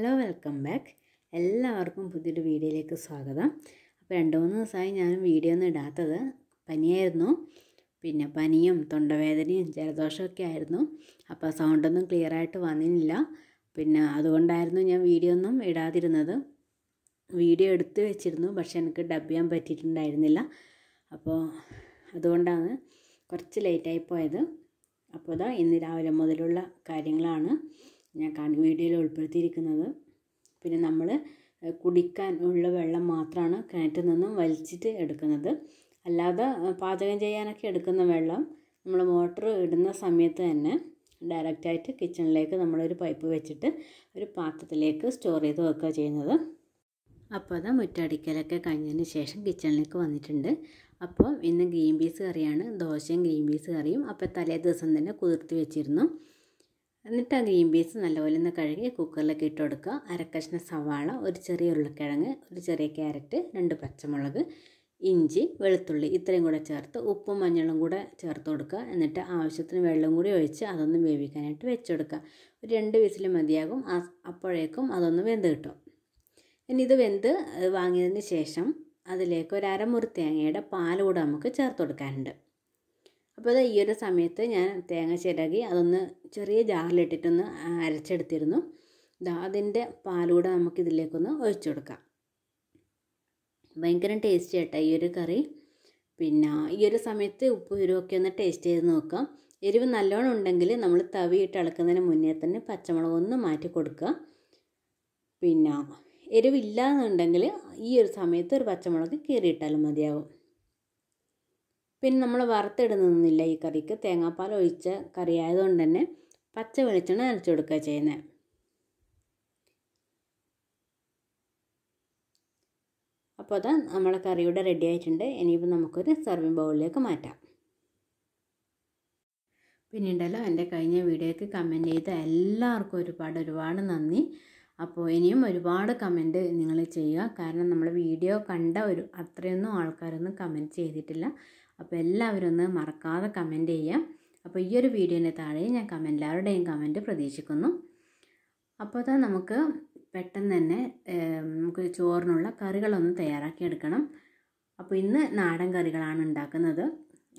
hello welcome back എല്ലാവർക്കും പുതിയൊരു വീഡിയോയിലേക്ക് സ്വാഗതം അപ്പോൾ രണ്ട് മൂന്ന് ദിവസമായി ഞാൻ വീഡിയോ ഒന്നും ഇടാത്തത് പനിയായിരുന്നു പിന്നെ പനിയും തൊണ്ടവേദനയും ജലദോഷമൊക്കെ ആയിരുന്നു അപ്പോൾ സൗണ്ടൊന്നും ക്ലിയർ ആയിട്ട് വന്നില്ല പിന്നെ അതുകൊണ്ടായിരുന്നു ഞാൻ വീഡിയോ ഒന്നും ഇടാതിരുന്നത് വീഡിയോ എടുത്ത് വെച്ചിരുന്നു പക്ഷേ എനിക്ക് ഡബ് ചെയ്യാൻ പറ്റിയിട്ടുണ്ടായിരുന്നില്ല അപ്പോൾ അതുകൊണ്ടാണ് കുറച്ച് ലേറ്റായി പോയത് അപ്പോൾ ഇതാ ഇന്ന് രാവിലെ മുതലുള്ള കാര്യങ്ങളാണ് ഞാൻ വീഡിയോയിൽ ഉൾപ്പെടുത്തിയിരിക്കുന്നത് പിന്നെ നമ്മൾ കുടിക്കാൻ ഉള്ള വെള്ളം മാത്രമാണ് കിണറ്റിൽ നിന്നും വലിച്ചിട്ട് എടുക്കുന്നത് അല്ലാതെ പാചകം ചെയ്യാനൊക്കെ എടുക്കുന്ന വെള്ളം നമ്മൾ മോട്ടർ ഇടുന്ന സമയത്ത് തന്നെ ഡയറക്റ്റായിട്ട് കിച്ചണിലേക്ക് നമ്മളൊരു പൈപ്പ് വെച്ചിട്ട് ഒരു പാത്രത്തിലേക്ക് സ്റ്റോർ ചെയ്ത് വെക്കുക ചെയ്യുന്നത് അപ്പോൾ അത് മുറ്റടിക്കലൊക്കെ കഴിഞ്ഞതിന് ശേഷം കിച്ചണിലേക്ക് വന്നിട്ടുണ്ട് അപ്പോൾ ഇന്ന് ഗ്രീൻ പീസ് കറിയാണ് ദോശയും ഗ്രീൻ പീസ് കറിയും അപ്പോൾ തലേ ദിവസം തന്നെ കുതിർത്ത് വെച്ചിരുന്നു എന്നിട്ട് ആ ഗ്രീൻ പീസ് നല്ലപോലെ ഒന്ന് കഴുകി കുക്കറിലേക്ക് ഇട്ട് കൊടുക്കുക അരക്കഷ്ണ സവാള ഒരു ചെറിയ ഉരുളക്കിഴങ്ങ് ഒരു ചെറിയ ക്യാരറ്റ് രണ്ട് പച്ചമുളക് ഇഞ്ചി വെളുത്തുള്ളി ഇത്രയും കൂടെ ചേർത്ത് ഉപ്പും മഞ്ഞളും കൂടെ ചേർത്ത് കൊടുക്കുക എന്നിട്ട് ആവശ്യത്തിന് വെള്ളം കൂടി ഒഴിച്ച് അതൊന്ന് വേവിക്കാനായിട്ട് വെച്ചെടുക്കുക ഒരു രണ്ട് വിസിൽ മതിയാകും അപ്പോഴേക്കും അതൊന്ന് വെന്ത് കിട്ടും ഇനി ഇത് വെന്ത് വാങ്ങിയതിന് ശേഷം അതിലേക്ക് ഒരു അരമുറി തേങ്ങയുടെ പാൽ കൂടെ നമുക്ക് ചേർത്ത് കൊടുക്കാനുണ്ട് അപ്പോൾ അത് ഈ ഒരു സമയത്ത് ഞാൻ തേങ്ങ ചിരകി അതൊന്ന് ചെറിയ ജാറിലിട്ടിട്ടൊന്ന് അരച്ചെടുത്തിരുന്നു ഇതാ അതിൻ്റെ പാലൂടെ നമുക്കിതിലേക്കൊന്ന് ഒഴിച്ചു കൊടുക്കാം ഭയങ്കര ടേസ്റ്റി ആയിട്ടാണ് ഈ ഒരു കറി പിന്നെ ഈ ഒരു സമയത്ത് ഉപ്പ് ഉരുവൊക്കെ ഒന്ന് ടേസ്റ്റ് ചെയ്ത് നോക്കാം എരിവ് നല്ലോണം ഉണ്ടെങ്കിൽ നമ്മൾ തവി ഇട്ട് ഇളക്കുന്നതിന് മുന്നേ തന്നെ പച്ചമുളക് ഒന്ന് മാറ്റി കൊടുക്കുക പിന്നെ എരിവില്ലാന്നുണ്ടെങ്കിൽ ഈ ഒരു സമയത്ത് ഒരു പച്ചമുളക് കീറിയിട്ടാലും മതിയാകും പിന്നെ നമ്മൾ വറുത്തിടുന്നില്ല ഈ കറിക്ക് തേങ്ങാപ്പാൽ ഒഴിച്ച കറി ആയതുകൊണ്ട് തന്നെ പച്ച വെളിച്ചെണ്ണ നനച്ചു കൊടുക്കുക ചെയ്യുന്നത് അപ്പോൾ അതാ നമ്മളെ കറിയുടെ റെഡി ആയിട്ടുണ്ട് ഇനിയിപ്പോൾ നമുക്കൊരു സർവിങ് ബൗളിലേക്ക് മാറ്റാം പിന്നീടല്ലോ എൻ്റെ കഴിഞ്ഞ വീഡിയോയ്ക്ക് കമൻറ്റ് ചെയ്ത എല്ലാവർക്കും ഒരുപാട് ഒരുപാട് നന്ദി അപ്പോൾ ഇനിയും ഒരുപാട് കമൻറ്റ് നിങ്ങൾ ചെയ്യുക കാരണം നമ്മൾ വീഡിയോ കണ്ട ഒരു അത്രയൊന്നും ആൾക്കാരൊന്നും കമൻറ്റ് ചെയ്തിട്ടില്ല അപ്പോൾ എല്ലാവരും ഒന്ന് മറക്കാതെ കമൻറ്റ് ചെയ്യുക അപ്പോൾ ഈ ഒരു വീഡിയോൻ്റെ താഴെ ഞാൻ കമൻറ്റാരുടെയും കമൻറ്റ് പ്രതീക്ഷിക്കുന്നു അപ്പോൾ അത് നമുക്ക് പെട്ടെന്ന് തന്നെ നമുക്ക് ചോറിനുള്ള കറികളൊന്ന് തയ്യാറാക്കി എടുക്കണം അപ്പോൾ ഇന്ന് നാടൻ കറികളാണ് ഉണ്ടാക്കുന്നത്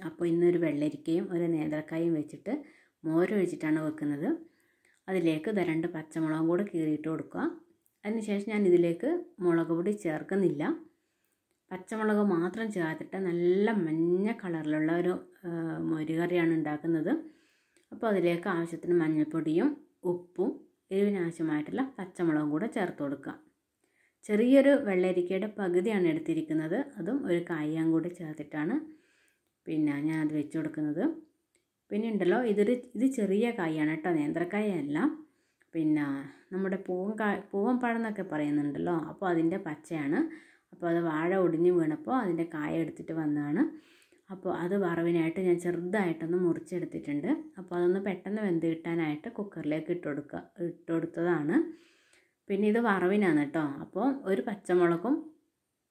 അപ്പോൾ ഇന്നൊരു വെള്ളരിക്കയും ഒരു നേന്ത്രക്കായും വെച്ചിട്ട് മോര് ഒഴിച്ചിട്ടാണ് വെക്കുന്നത് അതിലേക്ക് രണ്ട് പച്ചമുളകും കൂടെ കീറിയിട്ട് കൊടുക്കുക ശേഷം ഞാൻ ഇതിലേക്ക് മുളക് പൊടി ചേർക്കുന്നില്ല പച്ചമുളക് മാത്രം ചേർത്തിട്ട് നല്ല മഞ്ഞ കളറിലുള്ള ഒരു മോരുകറിയാണ് ഉണ്ടാക്കുന്നത് അപ്പോൾ അതിലേക്ക് ആവശ്യത്തിന് മഞ്ഞൾപ്പൊടിയും ഉപ്പും എരിവിനാവശ്യമായിട്ടുള്ള പച്ചമുളകും കൂടെ ചേർത്ത് കൊടുക്കുക ചെറിയൊരു വെള്ളരിക്കയുടെ പകുതിയാണ് എടുത്തിരിക്കുന്നത് അതും ഒരു കായം കൂടി ചേർത്തിട്ടാണ് പിന്നെ ഞാൻ അത് വെച്ച് കൊടുക്കുന്നത് പിന്നെ ഉണ്ടല്ലോ ഇതൊരു ഇത് ചെറിയ കായാണ് കേട്ടോ നേന്ത്രക്കായല്ല പിന്നെ നമ്മുടെ പൂവൻ കാ പൂവൻ പഴം എന്നൊക്കെ പറയുന്നുണ്ടല്ലോ അപ്പോൾ അതിൻ്റെ പച്ചയാണ് അപ്പോൾ അത് വാഴ ഒടിഞ്ഞു വീണപ്പോൾ അതിൻ്റെ കായ എടുത്തിട്ട് വന്നതാണ് അപ്പോൾ അത് വറവിനായിട്ട് ഞാൻ ചെറുതായിട്ടൊന്ന് മുറിച്ചെടുത്തിട്ടുണ്ട് അപ്പോൾ അതൊന്ന് പെട്ടെന്ന് വെന്ത് കിട്ടാനായിട്ട് കുക്കറിലേക്ക് ഇട്ട് കൊടുക്കുക ഇട്ട് കൊടുത്തതാണ് പിന്നെ ഇത് വറവിനാണ് കേട്ടോ അപ്പോൾ ഒരു പച്ചമുളകും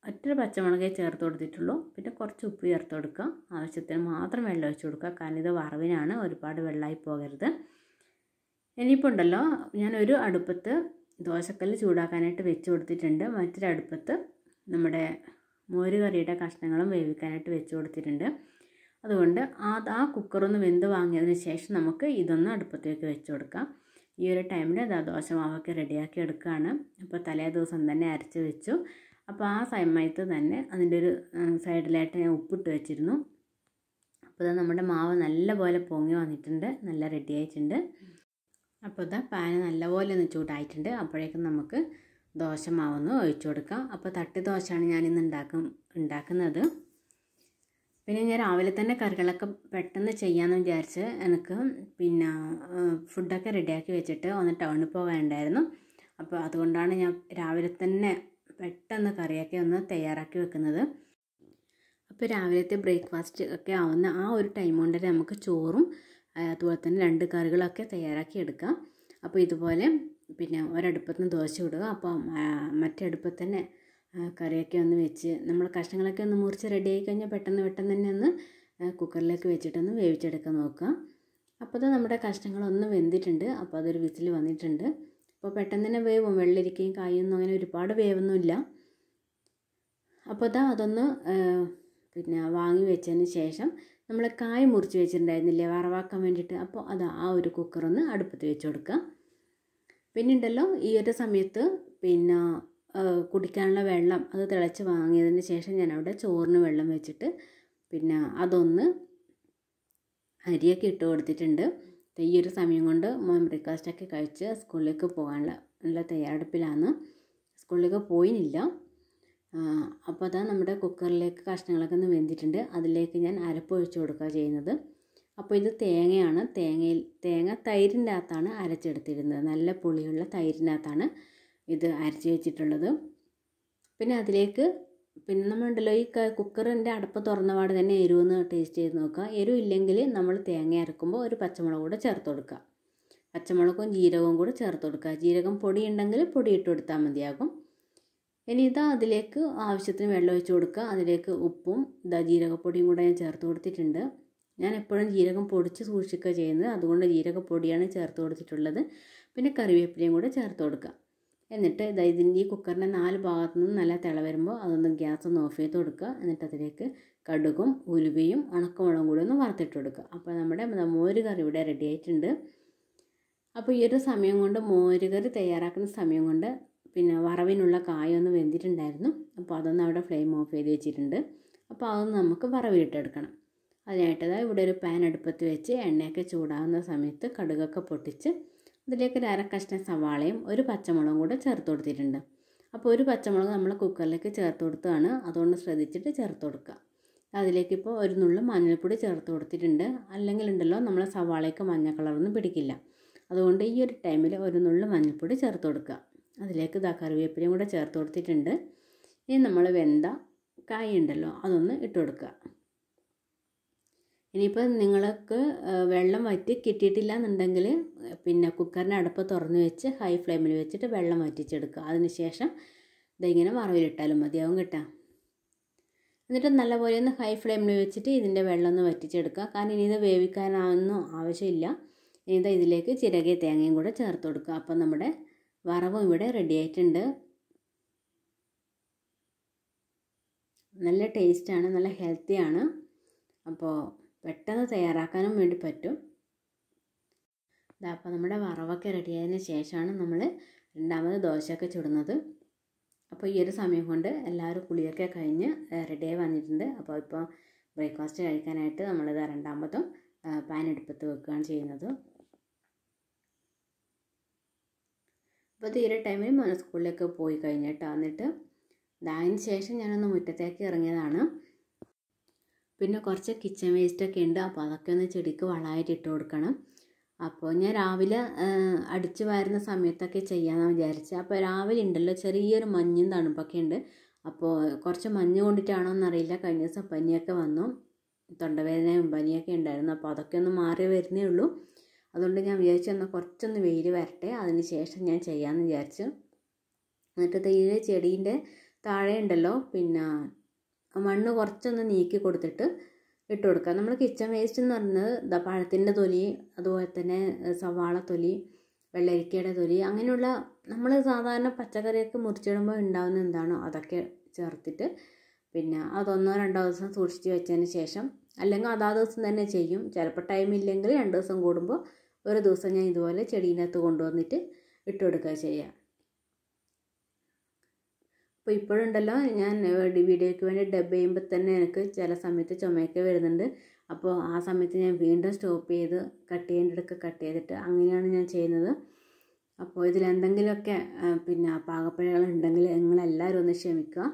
ഒറ്റ പച്ചമുളകേ ചേർത്ത് കൊടുത്തിട്ടുള്ളൂ പിന്നെ കുറച്ച് ഉപ്പ് ചേർത്ത് കൊടുക്കുക ആവശ്യത്തിന് മാത്രം വെള്ളം ഒഴിച്ച് കൊടുക്കുക കാരണം ഇത് വറവിനാണ് ഒരുപാട് വെള്ളമായി പോകരുത് ഇനിയിപ്പോൾ ഉണ്ടല്ലോ ഞാനൊരു അടുപ്പത്ത് ദോശക്കല്ല് ചൂടാക്കാനായിട്ട് വെച്ച് കൊടുത്തിട്ടുണ്ട് മറ്റൊരടുപ്പത്ത് നമ്മുടെ മോരുകറിയുടെ കഷ്ണങ്ങളും വേവിക്കാനായിട്ട് വെച്ച് കൊടുത്തിട്ടുണ്ട് അതുകൊണ്ട് അത് ആ കുക്കറൊന്ന് വെന്ത് വാങ്ങിയതിന് ശേഷം നമുക്ക് ഇതൊന്ന് അടുപ്പത്തേക്ക് വെച്ച് കൊടുക്കാം ഈ ഒരു ടൈമിൽ ദോശ മാവൊക്കെ റെഡിയാക്കി എടുക്കുകയാണ് അപ്പോൾ തലേ ദിവസം തന്നെ അരച്ച് വെച്ചു അപ്പോൾ ആ സമയത്ത് തന്നെ അതിൻ്റെ ഒരു സൈഡിലായിട്ട് ഞാൻ ഉപ്പിട്ട് വെച്ചിരുന്നു അപ്പോൾ ഇതാ നമ്മുടെ മാവ് നല്ലപോലെ പൊങ്ങി വന്നിട്ടുണ്ട് നല്ല റെഡി ആയിട്ടുണ്ട് അപ്പോൾ ഇതാ പാന് നല്ലപോലെ ഒന്ന് ചൂടായിട്ടുണ്ട് അപ്പോഴേക്കും നമുക്ക് ദോശമാവൊന്ന് ഒഴിച്ചു കൊടുക്കാം അപ്പോൾ തട്ടി ദോശയാണ് ഞാനിന്ന് ഉണ്ടാക്കും ഉണ്ടാക്കുന്നത് പിന്നെ ഞാൻ രാവിലെ തന്നെ കറികളൊക്കെ പെട്ടെന്ന് ചെയ്യാമെന്ന് വിചാരിച്ച് എനിക്ക് പിന്നെ ഫുഡൊക്കെ റെഡിയാക്കി വെച്ചിട്ട് ഒന്ന് ടൗണിൽ പോകാനുണ്ടായിരുന്നു അപ്പോൾ അതുകൊണ്ടാണ് ഞാൻ രാവിലെ തന്നെ പെട്ടെന്ന് കറിയൊക്കെ ഒന്ന് തയ്യാറാക്കി വെക്കുന്നത് അപ്പോൾ രാവിലത്തെ ബ്രേക്ക്ഫാസ്റ്റ് ഒക്കെ ആവുന്ന ആ ഒരു ടൈം കൊണ്ട് നമുക്ക് ചോറും അതുപോലെ തന്നെ രണ്ട് കറികളൊക്കെ തയ്യാറാക്കി എടുക്കാം അപ്പോൾ ഇതുപോലെ പിന്നെ ഒരടുപ്പത്ത് നിന്ന് ദോശ ചുടുക അപ്പോൾ മറ്റേ അടുപ്പത്ത് തന്നെ കറിയൊക്കെ ഒന്ന് വെച്ച് നമ്മൾ കഷ്ണങ്ങളൊക്കെ ഒന്ന് മുറിച്ച് റെഡിയായി കഴിഞ്ഞാൽ പെട്ടെന്ന് പെട്ടെന്ന് തന്നെ ഒന്ന് കുക്കറിലേക്ക് വെച്ചിട്ടൊന്ന് വേവിച്ചെടുക്കാൻ നോക്കുക അപ്പോൾ നമ്മുടെ കഷ്ണങ്ങളൊന്ന് വെന്തിട്ടുണ്ട് അപ്പോൾ അതൊരു വിസിൽ വന്നിട്ടുണ്ട് അപ്പോൾ പെട്ടെന്ന് തന്നെ വേവും വെള്ളരിക്കയും കായൊന്നും അങ്ങനെ ഒരുപാട് വേവൊന്നുമില്ല അപ്പോൾ തന്നെ അതൊന്ന് പിന്നെ വാങ്ങി വെച്ചതിന് ശേഷം നമ്മൾ കായ മുറിച്ച് വെച്ചിട്ടുണ്ടായിരുന്നില്ലേ വറവാക്കാൻ വേണ്ടിയിട്ട് അപ്പോൾ അത് ആ ഒരു കുക്കറൊന്ന് അടുപ്പത്ത് വെച്ച് കൊടുക്കുക പിന്നെ ഉണ്ടല്ലോ ഈ ഒരു സമയത്ത് പിന്നെ കുടിക്കാനുള്ള വെള്ളം അത് തിളച്ച് വാങ്ങിയതിന് ശേഷം ഞാൻ അവിടെ ചോറിന് വെള്ളം വെച്ചിട്ട് പിന്നെ അതൊന്ന് അരിയൊക്കെ ഇട്ട് കൊടുത്തിട്ടുണ്ട് ഈ ഒരു സമയം കൊണ്ട് മോൻ ബ്രേക്ക്ഫാസ്റ്റൊക്കെ കഴിച്ച് സ്കൂളിലേക്ക് പോകാനുള്ള നല്ല തയ്യാറെടുപ്പിലാണ് സ്കൂളിലേക്ക് പോയിനില്ല അപ്പോൾ അതാ നമ്മുടെ കുക്കറിലേക്ക് കഷ്ണങ്ങളൊക്കെ ഒന്ന് വെന്തിട്ടുണ്ട് അതിലേക്ക് ഞാൻ അരപ്പ് ഒഴിച്ച് കൊടുക്കുക ചെയ്യുന്നത് അപ്പോൾ ഇത് തേങ്ങയാണ് തേങ്ങയിൽ തേങ്ങ തൈരിൻ്റെ അകത്താണ് അരച്ചെടുത്തിരുന്നത് നല്ല പുളിയുള്ള അകത്താണ് ഇത് അരച്ച് വെച്ചിട്ടുള്ളത് പിന്നെ അതിലേക്ക് പിന്നെ നമ്മളുണ്ടല്ലോ ഈ കുക്കറിൻ്റെ അടപ്പ് തുറന്ന പാട് തന്നെ എരിവെന്ന് ടേസ്റ്റ് ചെയ്ത് നോക്കുക എരിവ് ഇല്ലെങ്കിൽ നമ്മൾ തേങ്ങ അരക്കുമ്പോൾ ഒരു പച്ചമുളക് കൂടെ ചേർത്ത് കൊടുക്കുക പച്ചമുളകും ജീരകവും കൂടെ ചേർത്ത് കൊടുക്കുക ജീരകം പൊടി ഉണ്ടെങ്കിൽ പൊടി ഇട്ട് കൊടുത്താൽ മതിയാകും ഇനി ഇത് അതിലേക്ക് ആവശ്യത്തിന് വെള്ളം ഒഴിച്ച് കൊടുക്കുക അതിലേക്ക് ഉപ്പും ഇതാ ജീരകപ്പൊടിയും കൂടെ ഞാൻ ചേർത്ത് കൊടുത്തിട്ടുണ്ട് ഞാൻ എപ്പോഴും ജീരകം പൊടിച്ച് സൂക്ഷിക്കുക ചെയ്യുന്നത് അതുകൊണ്ട് ജീരകപ്പൊടിയാണ് ചേർത്ത് കൊടുത്തിട്ടുള്ളത് പിന്നെ കറിവേപ്പിലയും കൂടെ ചേർത്ത് കൊടുക്കുക എന്നിട്ട് ഇതാ ഇതിൻ്റെ ഈ കുക്കറിൻ്റെ നാല് ഭാഗത്തു നിന്ന് നല്ല തിള വരുമ്പോൾ അതൊന്ന് ഗ്യാസ് ഒന്ന് ഓഫ് ചെയ്ത് കൊടുക്കുക എന്നിട്ട് അതിലേക്ക് കടുകും ഉലുവയും ഉണക്കമുളകും കൂടി ഒന്ന് വറുത്തിട്ട് കൊടുക്കുക അപ്പോൾ നമ്മുടെ മോര് കറി ഇവിടെ റെഡി ആയിട്ടുണ്ട് അപ്പോൾ ഈ ഒരു സമയം കൊണ്ട് മോര് കറി തയ്യാറാക്കുന്ന സമയം കൊണ്ട് പിന്നെ വറവിനുള്ള കായൊന്ന് വെന്തിട്ടുണ്ടായിരുന്നു അപ്പോൾ അതൊന്ന് അവിടെ ഫ്ലെയിം ഓഫ് ചെയ്ത് വെച്ചിട്ടുണ്ട് അപ്പോൾ അതൊന്ന് നമുക്ക് വറവിലിട്ടെടുക്കണം അതായത് ഇവിടെ ഒരു പാൻ അടുപ്പത്ത് വെച്ച് എണ്ണയൊക്കെ ചൂടാകുന്ന സമയത്ത് കടുകൊക്കെ പൊട്ടിച്ച് അതിലേക്ക് ഒരു അരക്കഷ്ണം സവാളയും ഒരു പച്ചമുളകും കൂടെ ചേർത്ത് കൊടുത്തിട്ടുണ്ട് അപ്പോൾ ഒരു പച്ചമുളക് നമ്മൾ കുക്കറിലേക്ക് ചേർത്ത് കൊടുത്തതാണ് അതുകൊണ്ട് ശ്രദ്ധിച്ചിട്ട് ചേർത്ത് കൊടുക്കുക അതിലേക്ക് ഇപ്പോൾ ഒരു നുള്ളു മഞ്ഞൾപ്പൊടി ചേർത്ത് കൊടുത്തിട്ടുണ്ട് അല്ലെങ്കിൽ ഉണ്ടല്ലോ നമ്മളെ സവാളയ്ക്ക് മഞ്ഞ കളറൊന്നും പിടിക്കില്ല അതുകൊണ്ട് ഈ ഒരു ടൈമിൽ ഒരു നുള്ളു മഞ്ഞൾപ്പൊടി ചേർത്ത് കൊടുക്കുക അതിലേക്ക് ഇതാ കറിവേപ്പിലയും കൂടെ ചേർത്ത് കൊടുത്തിട്ടുണ്ട് ഇനി നമ്മൾ വെന്ത കായ ഉണ്ടല്ലോ അതൊന്ന് ഇട്ട് കൊടുക്കുക ഇനിയിപ്പോൾ നിങ്ങൾക്ക് വെള്ളം വറ്റി കിട്ടിയിട്ടില്ല എന്നുണ്ടെങ്കിൽ പിന്നെ കുക്കറിൻ്റെ അടുപ്പ് തുറന്ന് വെച്ച് ഹൈ ഫ്ലെയിമിൽ വെച്ചിട്ട് വെള്ളം വറ്റിച്ചെടുക്കുക അതിനുശേഷം ഇതിങ്ങനെ മറവിലിട്ടാലും മതിയാവും കിട്ടാം എന്നിട്ട് നല്ലപോലെ ഒന്ന് ഹൈ ഫ്ലെയിമിൽ വെച്ചിട്ട് ഇതിൻ്റെ വെള്ളം ഒന്ന് വറ്റിച്ചെടുക്കുക കാരണം ഇനി ഇത് വേവിക്കാനൊന്നും ആവശ്യമില്ല ഇനി ഇതിലേക്ക് ചിരകെ തേങ്ങയും കൂടെ ചേർത്ത് കൊടുക്കുക അപ്പം നമ്മുടെ വറവും ഇവിടെ റെഡി ആയിട്ടുണ്ട് നല്ല ടേസ്റ്റാണ് നല്ല ഹെൽത്തിയാണ് അപ്പോൾ പെട്ടെന്ന് തയ്യാറാക്കാനും വേണ്ടി പറ്റും അപ്പോൾ നമ്മുടെ വറവൊക്കെ റെഡിയായതിന് ശേഷമാണ് നമ്മൾ രണ്ടാമത് ദോശയൊക്കെ ചുടുന്നത് അപ്പോൾ ഈ ഒരു സമയം കൊണ്ട് എല്ലാവരും കുളിയൊക്കെ കഴിഞ്ഞ് റെഡിയായി വന്നിട്ടുണ്ട് അപ്പോൾ ഇപ്പോൾ ബ്രേക്ക്ഫാസ്റ്റ് കഴിക്കാനായിട്ട് നമ്മളിത് രണ്ടാമതും പാൻ എടുപ്പത്ത് വെക്കുകയാണ് ചെയ്യുന്നത് അപ്പോൾ തീരെ ടൈമിൽ മനസ്സ് സ്കൂളിലേക്ക് പോയി കഴിഞ്ഞിട്ട് വന്നിട്ട് അതിന് ശേഷം ഞാനൊന്ന് മുറ്റത്തേക്ക് ഇറങ്ങിയതാണ് പിന്നെ കുറച്ച് കിച്ചൺ വേസ്റ്റൊക്കെ ഉണ്ട് അപ്പോൾ അതൊക്കെ ഒന്ന് ചെടിക്ക് വളമായിട്ട് ഇട്ട് കൊടുക്കണം അപ്പോൾ ഞാൻ രാവിലെ അടിച്ചു വാരുന്ന സമയത്തൊക്കെ ചെയ്യാമെന്നാണ് വിചാരിച്ചത് അപ്പോൾ രാവിലെ ഉണ്ടല്ലോ ചെറിയൊരു മഞ്ഞും തണുപ്പൊക്കെ ഉണ്ട് അപ്പോൾ കുറച്ച് മഞ്ഞ് കൊണ്ടിട്ടാണോ എന്നറിയില്ല കഴിഞ്ഞ ദിവസം പനിയൊക്കെ വന്നു തൊണ്ടവേദനയും പനിയൊക്കെ ഉണ്ടായിരുന്നു അപ്പോൾ അതൊക്കെ ഒന്ന് മാറി വരുന്നേ ഉള്ളൂ അതുകൊണ്ട് ഞാൻ വിചാരിച്ചു എന്നാൽ കുറച്ചൊന്ന് വെയിൽ വരട്ടെ അതിന് ശേഷം ഞാൻ ചെയ്യാമെന്ന് വിചാരിച്ചു എന്നിട്ട് ഈ ചെടീൻ്റെ താഴെ ഉണ്ടല്ലോ പിന്നെ മണ്ണ് കുറച്ചൊന്ന് നീക്കി കൊടുത്തിട്ട് ഇട്ട് കൊടുക്കുക നമ്മൾ കിച്ചൺ വേസ്റ്റ് എന്ന് പറയുന്നത് പഴത്തിൻ്റെ തൊലി അതുപോലെ തന്നെ സവാള തൊലി വെള്ളരിക്കയുടെ തൊലി അങ്ങനെയുള്ള നമ്മൾ സാധാരണ പച്ചക്കറിയൊക്കെ മുറിച്ചിടുമ്പോൾ ഉണ്ടാകുന്ന എന്താണോ അതൊക്കെ ചേർത്തിട്ട് പിന്നെ അതൊന്നോ രണ്ടോ ദിവസം സൂക്ഷിച്ച് വെച്ചതിന് ശേഷം അല്ലെങ്കിൽ അതാ ദിവസം തന്നെ ചെയ്യും ചിലപ്പോൾ ടൈം ഇല്ലെങ്കിൽ രണ്ട് ദിവസം കൂടുമ്പോൾ ഒരു ദിവസം ഞാൻ ഇതുപോലെ ചെടീനകത്ത് കൊണ്ടുവന്നിട്ട് ഇട്ട് കൊടുക്കുക ചെയ്യുക അപ്പോൾ ഇപ്പോഴുണ്ടല്ലോ ഞാൻ വീഡിയോയ്ക്ക് വേണ്ടി ഡബ് ചെയ്യുമ്പോൾ തന്നെ എനിക്ക് ചില സമയത്ത് ചുമയൊക്കെ വരുന്നുണ്ട് അപ്പോൾ ആ സമയത്ത് ഞാൻ വീണ്ടും സ്റ്റോപ്പ് ചെയ്ത് കട്ട് ചെയ്യേണ്ടടുക്ക് കട്ട് ചെയ്തിട്ട് അങ്ങനെയാണ് ഞാൻ ചെയ്യുന്നത് അപ്പോൾ ഇതിലെന്തെങ്കിലുമൊക്കെ പിന്നെ പാകപ്പഴകളുണ്ടെങ്കിൽ നിങ്ങളെല്ലാവരും ഒന്ന് ക്ഷമിക്കുക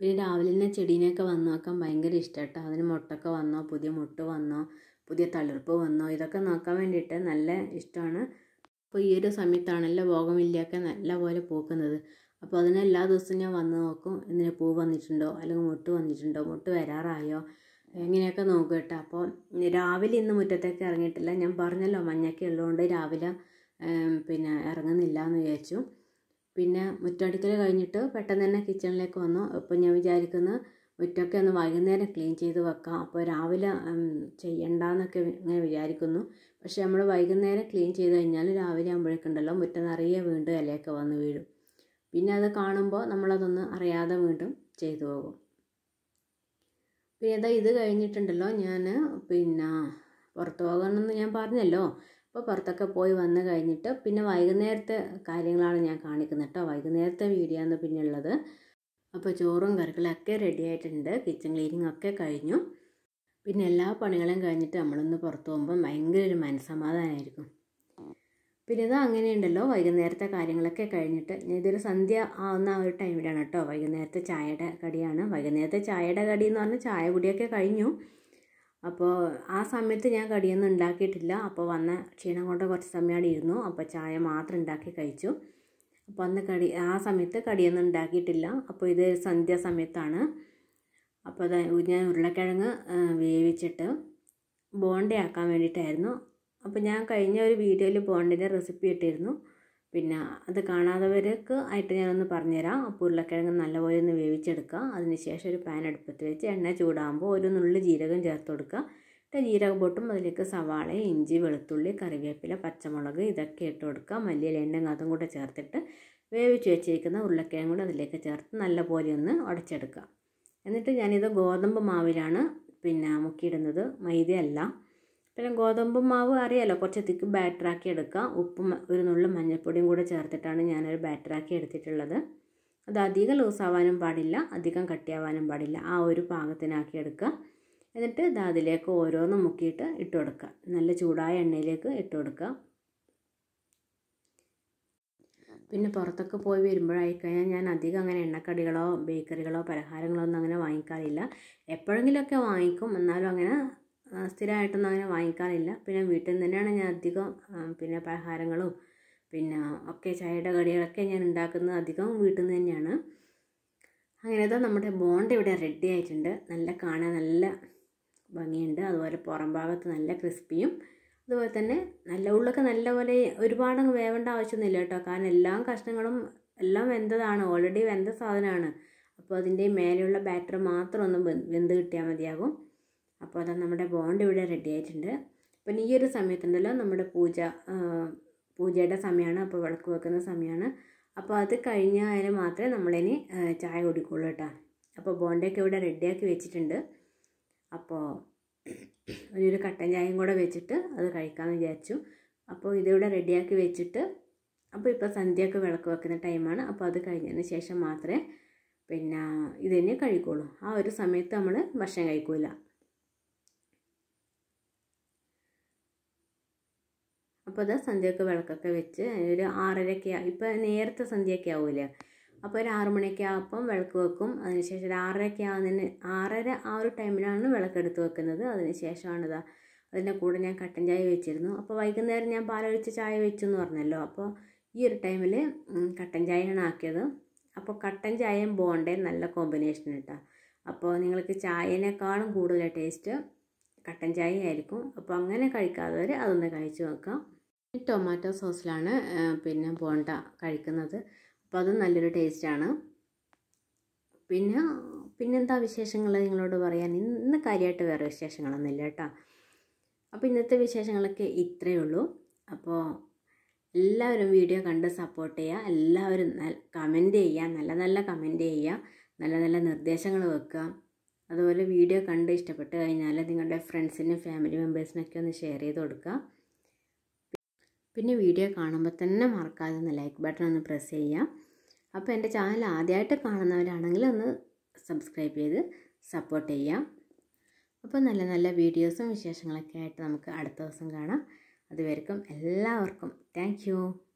പിന്നെ രാവിലെ തന്നെ ചെടീനെയൊക്കെ വന്നു നോക്കാൻ ഭയങ്കര ഇഷ്ടമാട്ടോ അതിന് മുട്ടൊക്കെ വന്നോ പുതിയ മുട്ട വന്നോ പുതിയ തളിർപ്പ് വന്നോ ഇതൊക്കെ നോക്കാൻ വേണ്ടിയിട്ട് നല്ല ഇഷ്ടമാണ് അപ്പോൾ ഈ ഒരു സമയത്താണല്ലോ ബോഗമില്ലയൊക്കെ നല്ല പോലെ പൂക്കുന്നത് അപ്പോൾ അതിനെ എല്ലാ ദിവസവും ഞാൻ വന്ന് നോക്കും ഇതിന് പൂ വന്നിട്ടുണ്ടോ അല്ലെങ്കിൽ മുട്ട് വന്നിട്ടുണ്ടോ മുട്ട് വരാറായോ ഇങ്ങനെയൊക്കെ നോക്കുക കേട്ടോ അപ്പോൾ രാവിലെ ഇന്ന് മുറ്റത്തേക്ക് ഇറങ്ങിയിട്ടില്ല ഞാൻ പറഞ്ഞല്ലോ മഞ്ഞൊക്കെ ഉള്ളതുകൊണ്ട് രാവിലെ പിന്നെ ഇറങ്ങുന്നില്ല എന്ന് വിചാരിച്ചു പിന്നെ മുറ്റടിക്കൽ കഴിഞ്ഞിട്ട് പെട്ടെന്ന് തന്നെ കിച്ചണിലേക്ക് വന്നു അപ്പോൾ ഞാൻ വിചാരിക്കുന്നു മുറ്റൊക്കെ ഒന്ന് വൈകുന്നേരം ക്ലീൻ ചെയ്ത് വെക്കാം അപ്പോൾ രാവിലെ ചെയ്യണ്ടെന്നൊക്കെ ഇങ്ങനെ വിചാരിക്കുന്നു പക്ഷേ നമ്മൾ വൈകുന്നേരം ക്ലീൻ ചെയ്ത് കഴിഞ്ഞാൽ രാവിലെ ആകുമ്പോഴേക്കുണ്ടല്ലോ മുറ്റം നിറയെ വീണ്ടും ഇലയൊക്കെ വന്ന് വീഴും പിന്നെ അത് കാണുമ്പോൾ നമ്മളതൊന്ന് അറിയാതെ വീണ്ടും ചെയ്തു പോകും പിന്നെ ഇത് കഴിഞ്ഞിട്ടുണ്ടല്ലോ ഞാൻ പിന്നെ പുറത്ത് പോകണമെന്ന് ഞാൻ പറഞ്ഞല്ലോ അപ്പോൾ പുറത്തൊക്കെ പോയി വന്നു കഴിഞ്ഞിട്ട് പിന്നെ വൈകുന്നേരത്തെ കാര്യങ്ങളാണ് ഞാൻ കാണിക്കുന്നത് കേട്ടോ വൈകുന്നേരത്തെ വീഡിയോ ആണ് പിന്നെ ഉള്ളത് അപ്പോൾ ചോറും കറികളൊക്കെ റെഡി ആയിട്ടുണ്ട് കിച്ചൺ ക്ലീനിങ് ഒക്കെ കഴിഞ്ഞു പിന്നെ എല്ലാ പണികളും കഴിഞ്ഞിട്ട് നമ്മളൊന്ന് പുറത്ത് പോകുമ്പോൾ ഭയങ്കര ഒരു മനസ്സമാധാനമായിരിക്കും പിന്നെ ഇത് അങ്ങനെ ഉണ്ടല്ലോ വൈകുന്നേരത്തെ കാര്യങ്ങളൊക്കെ കഴിഞ്ഞിട്ട് ഇതൊരു സന്ധ്യ ആവുന്ന ഒരു ടൈമിലാണ് കേട്ടോ വൈകുന്നേരത്തെ ചായയുടെ കടിയാണ് വൈകുന്നേരത്തെ ചായയുടെ കടി എന്ന് പറഞ്ഞാൽ ചായ കുടിയൊക്കെ കഴിഞ്ഞു അപ്പോൾ ആ സമയത്ത് ഞാൻ കടിയൊന്നും ഉണ്ടാക്കിയിട്ടില്ല അപ്പോൾ വന്ന ക്ഷീണം കൊണ്ട് കുറച്ച് സമയമാണ് ഇരുന്നു അപ്പോൾ ചായ മാത്രം ഉണ്ടാക്കി കഴിച്ചു അപ്പോൾ അന്ന് കടി ആ സമയത്ത് കടിയൊന്നും ഉണ്ടാക്കിയിട്ടില്ല അപ്പോൾ ഇത് സന്ധ്യ സമയത്താണ് അപ്പോൾ ഞാൻ ഉരുളക്കിഴങ്ങ് വേവിച്ചിട്ട് ബോണ്ടയാക്കാൻ വേണ്ടിയിട്ടായിരുന്നു അപ്പോൾ ഞാൻ കഴിഞ്ഞ ഒരു വീഡിയോയിൽ ബോണ്ടിൻ്റെ റെസിപ്പി ഇട്ടിരുന്നു പിന്നെ അത് കാണാത്തവർക്ക് ആയിട്ട് ഞാനൊന്ന് പറഞ്ഞുതരാം അപ്പോൾ ഉരുളക്കിഴങ്ങ് നല്ലപോലെ ഒന്ന് വേവിച്ചെടുക്കുക അതിനുശേഷം ഒരു പാൻ അടുപ്പത്ത് വെച്ച് എണ്ണ ചൂടാകുമ്പോൾ ഒരു നുള്ളി ജീരകം ചേർത്ത് കൊടുക്കുക എന്നിട്ട് ജീരക പൊട്ടും അതിലേക്ക് സവാള ഇഞ്ചി വെളുത്തുള്ളി കറിവേപ്പില പച്ചമുളക് ഇതൊക്കെ ഇട്ട് കൊടുക്കുക മല്ലിയില എണ്ണയും അതും കൂടെ ചേർത്തിട്ട് വേവിച്ച് വെച്ചിരിക്കുന്ന ഉരുളക്കിഴങ്ങ് കൂടെ അതിലേക്ക് ചേർത്ത് നല്ലപോലെ ഒന്ന് ഉടച്ചെടുക്കുക എന്നിട്ട് ഞാനിത് ഗോതമ്പ് മാവിലാണ് പിന്നെ മുക്കിയിടുന്നത് മൈദയല്ല പിന്നെ ഗോതമ്പ് മാവ് അറിയാലോ കുറച്ച് തിക്ക് ബാറ്ററാക്കി എടുക്കുക ഉപ്പും ഒരു നുള്ളും മഞ്ഞൾപ്പൊടിയും കൂടെ ചേർത്തിട്ടാണ് ഞാനൊരു ബാറ്ററാക്കി എടുത്തിട്ടുള്ളത് അത് അധികം ലൂസാവാനും പാടില്ല അധികം കട്ടിയാവാനും പാടില്ല ആ ഒരു പാകത്തിനാക്കി എടുക്കുക എന്നിട്ട് ഇത് അതിലേക്ക് ഓരോന്നും മുക്കിയിട്ട് ഇട്ട് കൊടുക്കുക നല്ല ചൂടായ എണ്ണയിലേക്ക് ഇട്ട് കൊടുക്കുക പിന്നെ പുറത്തൊക്കെ പോയി വരുമ്പോഴായി ഞാൻ അധികം അങ്ങനെ എണ്ണക്കടികളോ ബേക്കറികളോ പലഹാരങ്ങളോ ഒന്നും അങ്ങനെ വാങ്ങിക്കാറില്ല എപ്പോഴെങ്കിലുമൊക്കെ വാങ്ങിക്കും എന്നാലും അങ്ങനെ സ്ഥിരമായിട്ടൊന്നും അങ്ങനെ വാങ്ങിക്കാറില്ല പിന്നെ വീട്ടിൽ നിന്ന് തന്നെയാണ് ഞാൻ അധികം പിന്നെ പലഹാരങ്ങളും പിന്നെ ഒക്കെ ചായയുടെ കടികളൊക്കെ ഞാൻ ഉണ്ടാക്കുന്നത് അധികം വീട്ടിൽ നിന്ന് തന്നെയാണ് തന്നെ നമ്മുടെ ബോണ്ട ഇവിടെ റെഡി ആയിട്ടുണ്ട് നല്ല കാണാൻ നല്ല ഭംഗിയുണ്ട് അതുപോലെ പുറം ഭാഗത്ത് നല്ല ക്രിസ്പിയും അതുപോലെ തന്നെ നല്ല ഉള്ളൊക്കെ നല്ലപോലെ ഒരുപാട് വേവേണ്ട ആവശ്യമൊന്നുമില്ല കേട്ടോ കാരണം എല്ലാ കഷ്ണങ്ങളും എല്ലാം വെന്തതാണ് ഓൾറെഡി വെന്ത സാധനമാണ് അപ്പോൾ അതിൻ്റെ മേലെയുള്ള ബാറ്റർ മാത്രം ഒന്ന് വെന്ത് കിട്ടിയാൽ മതിയാകും അപ്പോൾ അത് നമ്മുടെ ബോണ്ട് ഇവിടെ റെഡി ആയിട്ടുണ്ട് അപ്പം ഈ ഒരു സമയത്തുണ്ടല്ലോ നമ്മുടെ പൂജ പൂജയുടെ സമയമാണ് അപ്പോൾ വിളക്ക് വെക്കുന്ന സമയമാണ് അപ്പോൾ അത് കഴിഞ്ഞാൽ മാത്രമേ നമ്മളിനി ചായ കുടിക്കുള്ളൂ കേട്ടോ അപ്പോൾ ബോണ്ടയൊക്കെ ഇവിടെ റെഡിയാക്കി വെച്ചിട്ടുണ്ട് അപ്പോൾ ഒരു കട്ടൻ ചായയും കൂടെ വെച്ചിട്ട് അത് കഴിക്കാമെന്ന് വിചാരിച്ചു അപ്പോൾ ഇതിവിടെ റെഡിയാക്കി വെച്ചിട്ട് അപ്പോൾ ഇപ്പോൾ സന്ധ്യയൊക്കെ വിളക്ക് വെക്കുന്ന ടൈമാണ് അപ്പോൾ അത് കഴിഞ്ഞതിന് ശേഷം മാത്രമേ പിന്നെ ഇതന്നെ കഴിക്കുള്ളൂ ആ ഒരു സമയത്ത് നമ്മൾ ഭക്ഷണം കഴിക്കില്ല അപ്പോൾ അത് സന്ധ്യക്ക് വിളക്കൊക്കെ വെച്ച് ഒരു ആറരയ്ക്ക് ഇപ്പോൾ നേരത്തെ സന്ധ്യയൊക്കെ ആവില്ലേ അപ്പോൾ ഒരു ആറു മണിയൊക്കെ ആകുമ്പം വിളക്ക് വെക്കും അതിനുശേഷം ഒരു ആറരയ്ക്ക് ആകുന്നതിന് ആറര ആ ഒരു ടൈമിലാണ് വിളക്കെടുത്ത് വെക്കുന്നത് അതിനുശേഷമാണ് ഇതാ അതിൻ്റെ കൂടെ ഞാൻ കട്ടൻ ചായ വെച്ചിരുന്നു അപ്പോൾ വൈകുന്നേരം ഞാൻ പാലൊഴിച്ച് ചായ വെച്ചു എന്ന് പറഞ്ഞല്ലോ അപ്പോൾ ഈ ഒരു ടൈമിൽ കട്ടൻ ചായയാണ് ആക്കിയത് അപ്പോൾ കട്ടൻ ചായയും ബോണ്ടയും നല്ല കോമ്പിനേഷൻ കേട്ടോ അപ്പോൾ നിങ്ങൾക്ക് ചായേനേക്കാളും കൂടുതൽ ടേസ്റ്റ് കട്ടൻ ചായ ആയിരിക്കും അപ്പോൾ അങ്ങനെ കഴിക്കാത്തവർ അതൊന്ന് കഴിച്ചു നോക്കാം ഈ ടൊമാറ്റോ സോസിലാണ് പിന്നെ ബോണ്ട കഴിക്കുന്നത് അപ്പോൾ അതും നല്ലൊരു ടേസ്റ്റാണ് പിന്നെ പിന്നെന്താ വിശേഷങ്ങൾ നിങ്ങളോട് പറയാൻ ഇന്ന് കാര്യമായിട്ട് വേറെ വിശേഷങ്ങളൊന്നുമില്ല കേട്ടോ അപ്പോൾ ഇന്നത്തെ വിശേഷങ്ങളൊക്കെ ഇത്രയേ ഉള്ളൂ അപ്പോൾ എല്ലാവരും വീഡിയോ കണ്ട് സപ്പോർട്ട് ചെയ്യുക എല്ലാവരും കമൻറ്റ് ചെയ്യുക നല്ല നല്ല കമൻറ്റ് ചെയ്യുക നല്ല നല്ല നിർദ്ദേശങ്ങൾ വെക്കുക അതുപോലെ വീഡിയോ കണ്ട് ഇഷ്ടപ്പെട്ട് കഴിഞ്ഞാൽ നിങ്ങളുടെ ഫ്രണ്ട്സിനും ഫാമിലി മെമ്പേഴ്സിനൊക്കെ ഒന്ന് ഷെയർ ചെയ്ത് കൊടുക്കുക പിന്നെ വീഡിയോ കാണുമ്പോൾ തന്നെ മറക്കാതെ ഒന്ന് ലൈക്ക് ബട്ടൺ ഒന്ന് പ്രസ് ചെയ്യാം അപ്പോൾ എൻ്റെ ചാനൽ ആദ്യമായിട്ട് കാണുന്നവരാണെങ്കിൽ ഒന്ന് സബ്സ്ക്രൈബ് ചെയ്ത് സപ്പോർട്ട് ചെയ്യാം അപ്പോൾ നല്ല നല്ല വീഡിയോസും വിശേഷങ്ങളൊക്കെ ആയിട്ട് നമുക്ക് അടുത്ത ദിവസം കാണാം അതുവരെക്കും എല്ലാവർക്കും താങ്ക്